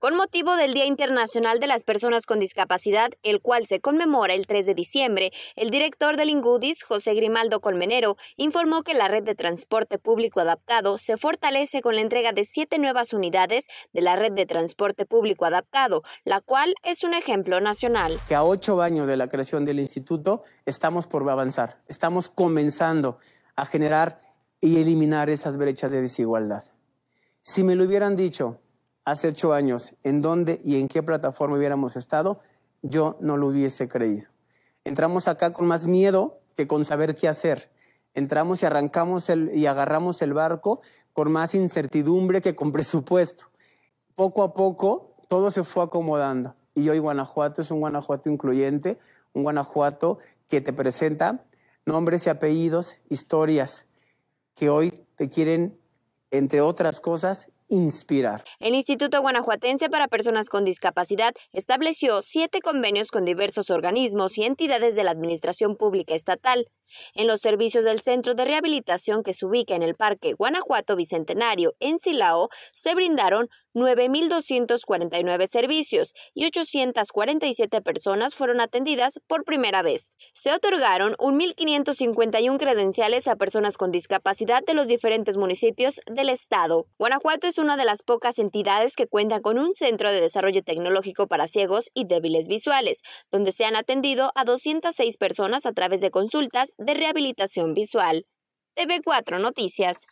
con motivo del Día Internacional de las Personas con Discapacidad, el cual se conmemora el 3 de diciembre, el director del Ingudis, José Grimaldo Colmenero, informó que la red de transporte público adaptado se fortalece con la entrega de siete nuevas unidades de la red de transporte público adaptado, la cual es un ejemplo nacional. Que a ocho años de la creación del instituto estamos por avanzar, estamos comenzando a generar y eliminar esas brechas de desigualdad. Si me lo hubieran dicho hace ocho años, en dónde y en qué plataforma hubiéramos estado, yo no lo hubiese creído. Entramos acá con más miedo que con saber qué hacer. Entramos y arrancamos el, y agarramos el barco con más incertidumbre que con presupuesto. Poco a poco todo se fue acomodando. Y hoy Guanajuato es un Guanajuato incluyente, un Guanajuato que te presenta nombres y apellidos, historias que hoy te quieren, entre otras cosas, inspirar. El Instituto Guanajuatense para Personas con Discapacidad estableció siete convenios con diversos organismos y entidades de la Administración Pública Estatal. En los servicios del Centro de Rehabilitación que se ubica en el Parque Guanajuato Bicentenario en Silao se brindaron 9.249 servicios y 847 personas fueron atendidas por primera vez. Se otorgaron 1.551 credenciales a personas con discapacidad de los diferentes municipios del estado. Guanajuato es una de las pocas entidades que cuenta con un centro de desarrollo tecnológico para ciegos y débiles visuales, donde se han atendido a 206 personas a través de consultas de rehabilitación visual. TV4 Noticias.